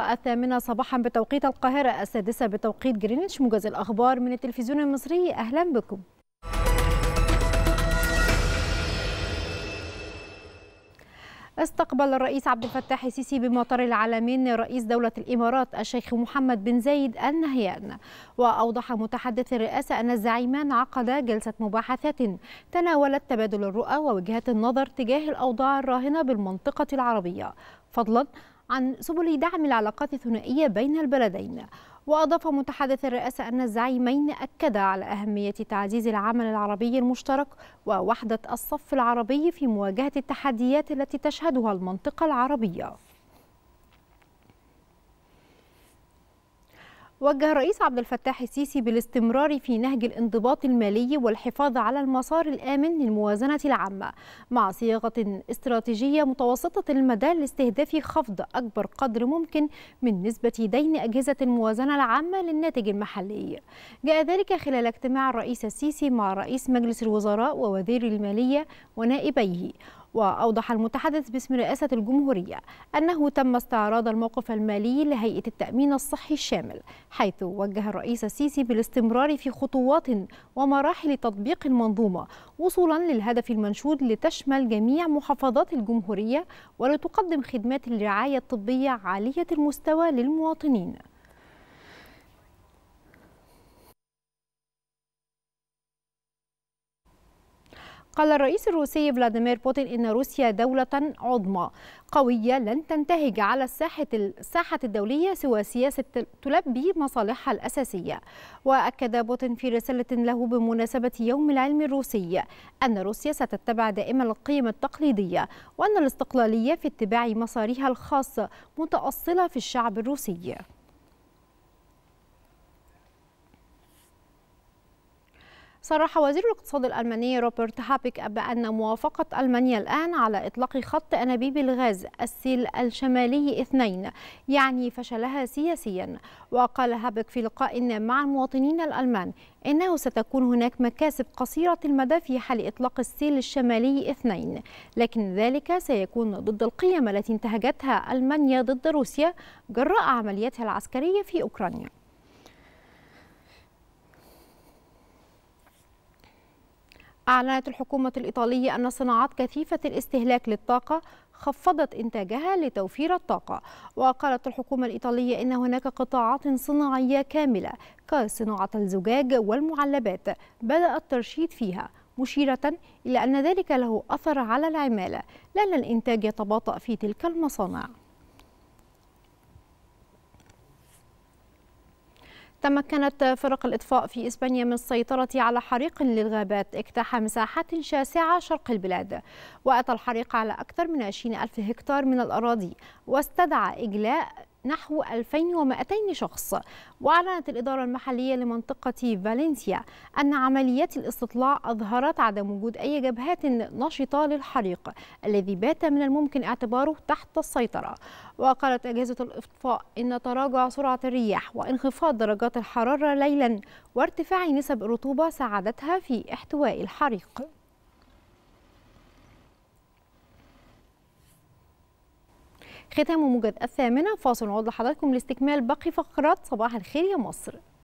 الثامنة صباحا بتوقيت القاهرة السادسة بتوقيت جرينتش موجز الأخبار من التلفزيون المصري أهلا بكم استقبل الرئيس عبد الفتاح السيسي بمطار العالمين رئيس دولة الإمارات الشيخ محمد بن زايد النهيان وأوضح متحدث الرئاسة أن الزعيمان عقدا جلسة مباحثات تناولت تبادل الرؤى ووجهات النظر تجاه الأوضاع الراهنة بالمنطقة العربية فضلا عن سبل دعم العلاقات الثنائية بين البلدين وأضاف متحدث الرئاسة أن الزعيمين أكدا على أهمية تعزيز العمل العربي المشترك ووحدة الصف العربي في مواجهة التحديات التي تشهدها المنطقة العربية وجه الرئيس عبد الفتاح السيسي بالاستمرار في نهج الانضباط المالي والحفاظ على المسار الآمن للموازنة العامة مع صياغة استراتيجية متوسطة المدى لاستهداف خفض أكبر قدر ممكن من نسبة دين أجهزة الموازنة العامة للناتج المحلي جاء ذلك خلال اجتماع الرئيس السيسي مع رئيس مجلس الوزراء ووزير المالية ونائبيه وأوضح المتحدث باسم رئاسة الجمهورية أنه تم استعراض الموقف المالي لهيئة التأمين الصحي الشامل حيث وجه الرئيس السيسي بالاستمرار في خطوات ومراحل تطبيق المنظومة وصولا للهدف المنشود لتشمل جميع محافظات الجمهورية ولتقدم خدمات الرعاية الطبية عالية المستوى للمواطنين قال الرئيس الروسي فلاديمير بوتين إن روسيا دولة عظمى قوية لن تنتهج على الساحة الساحة الدولية سوى سياسة تلبي مصالحها الأساسية وأكد بوتين في رسالة له بمناسبة يوم العلم الروسي أن روسيا ستتبع دائما القيم التقليدية وأن الاستقلالية في اتباع مسارها الخاص متأصلة في الشعب الروسي صرح وزير الاقتصاد الألماني روبرت هابيك بأن موافقة ألمانيا الآن على إطلاق خط أنابيب الغاز السيل الشمالي اثنين يعني فشلها سياسيا وقال هابيك في لقاء مع المواطنين الألمان إنه ستكون هناك مكاسب قصيرة المدى في حال إطلاق السيل الشمالي اثنين لكن ذلك سيكون ضد القيم التي انتهجتها ألمانيا ضد روسيا جراء عملياتها العسكرية في أوكرانيا أعلنت الحكومة الإيطالية أن صناعات كثيفة الاستهلاك للطاقة خفضت إنتاجها لتوفير الطاقة وقالت الحكومة الإيطالية إن هناك قطاعات صناعية كاملة كصناعة الزجاج والمعلبات بدأ الترشيد فيها مشيرة إلى أن ذلك له أثر على العمالة لأن الإنتاج يتباطأ في تلك المصانع تمكنت فرق الإطفاء في إسبانيا من السيطرة على حريق للغابات اجتاح مساحات شاسعة شرق البلاد وأتى الحريق على أكثر من 20 ألف هكتار من الأراضي واستدعى إجلاء نحو 2200 شخص وأعلنت الإدارة المحلية لمنطقة فالنسيا أن عمليات الاستطلاع أظهرت عدم وجود أي جبهات نشطة للحريق الذي بات من الممكن اعتباره تحت السيطرة وقالت أجهزة الإطفاء أن تراجع سرعة الرياح وانخفاض درجات الحرارة ليلا وارتفاع نسب الرطوبة ساعدتها في احتواء الحريق ختام موجز الثامنة فاصل نعود لحضراتكم لاستكمال باقي فقرات صباح الخير يا مصر